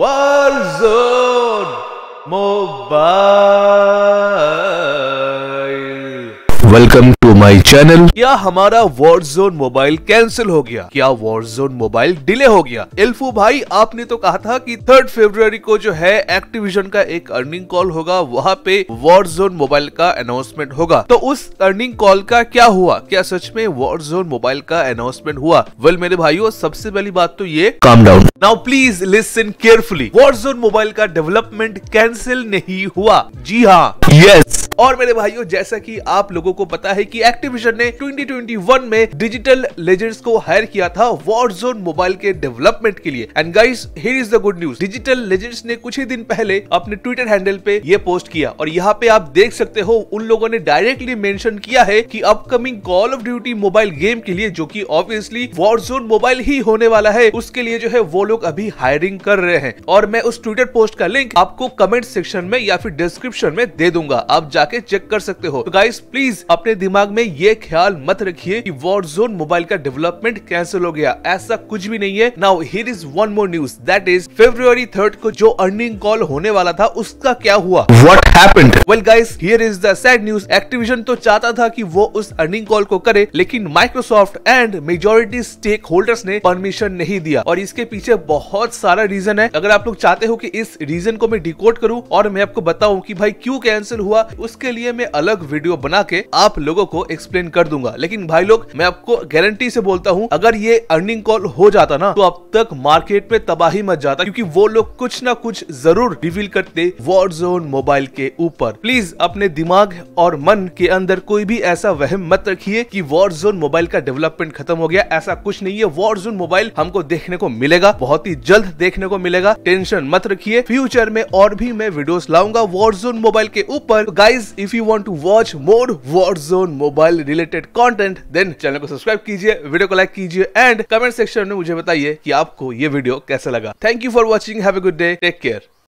War zone, Mobile. Welcome to my channel क्या हमारा war Warzone mobile cancel हो गया क्या वॉर जोन मोबाइल डिले हो गया एल्फू भाई आपने तो कहा था कि थर्ड फेब्रुवरी को जो है एक्टिविजन का एक अर्निंग कॉल होगा वहाँ पे वॉर जोन मोबाइल का अनाउंसमेंट होगा तो उस अर्निंग कॉल का क्या हुआ क्या सच में वॉर जोन मोबाइल का अनाउंसमेंट हुआ वेल well, मेरे भाइयों सबसे पहली बात तो ये calm down now please listen carefully Warzone Mobile का डेवलपमेंट कैंसिल नहीं हुआ जी हाँ यस yes. और मेरे भाइयों जैसा कि आप लोगों को पता है कि एक्टिविजन ने 2021 में डिजिटल लेजेंड्स को हायर किया था वॉर जोन मोबाइल के डेवलपमेंट के लिए and guys here is the good news Digital Legends ने कुछ ही दिन पहले अपने ट्विटर हैंडल पे ये पोस्ट किया और यहाँ पे आप देख सकते हो उन लोगों ने डायरेक्टली मेंशन किया है कि upcoming Call of Duty Mobile game के लिए जो कि ऑब्वियसली वॉर जोन मोबाइल ही होने वाला है उसके लिए जो है वो लोग अभी हायरिंग कर रहे हैं और मैं उस ट्विटर पोस्ट का लिंक आपको कमेंट सेक्शन में या फिर डिस्क्रिप्शन में दे दूंगा आप जाके जाके चेक कर सकते हो तो गाइस प्लीज अपने दिमाग में ये ख्याल मत रखिए कि वॉर जोन मोबाइल का डेवलपमेंट कैंसिल हो गया ऐसा कुछ भी नहीं है now here is one more news that is February third को जो अर्निंग कॉल होने वाला था उसका क्या हुआ वट है सैड न्यूज एक्टिविजन तो चाहता था की वो उस अर्निंग कॉल को करे लेकिन Microsoft and majority stakeholders ने परमिशन नहीं दिया और इसके पीछे बहुत सारा रीजन है अगर आप लोग चाहते हो कि इस रीजन को मैं डिकोड करूं और मैं आपको बताऊं कि भाई क्यों कैंसिल हुआ उसके लिए मैं अलग वीडियो बना के आप लोगों को एक्सप्लेन कर दूंगा लेकिन भाई लोग मैं आपको गारंटी से बोलता हूँ अगर ये अर्निंग कॉल हो जाता ना तो अब तक मार्केट में तबाही मच जाता क्योंकि वो लोग कुछ ना कुछ जरूर रिवील करते वॉर जोन मोबाइल के ऊपर प्लीज अपने दिमाग और मन के अंदर कोई भी ऐसा वहम मत रखिए कि वॉर जोन मोबाइल का डेवलपमेंट खत्म हो गया ऐसा कुछ नहीं है वॉर जोन मोबाइल हमको देखने को मिलेगा बहुत ही जल्द देखने को मिलेगा टेंशन मत रखिए फ्यूचर में और भी मैं वीडियोस लाऊंगा वॉर जोन मोबाइल के ऊपर guys if you want to watch more Warzone Mobile related content then channel को सब्सक्राइब कीजिए वीडियो को लाइक कीजिए एंड कमेंट सेक्शन में मुझे बताइए कि आपको ये वीडियो कैसा लगा thank you for for watching. Have a good day. Take care.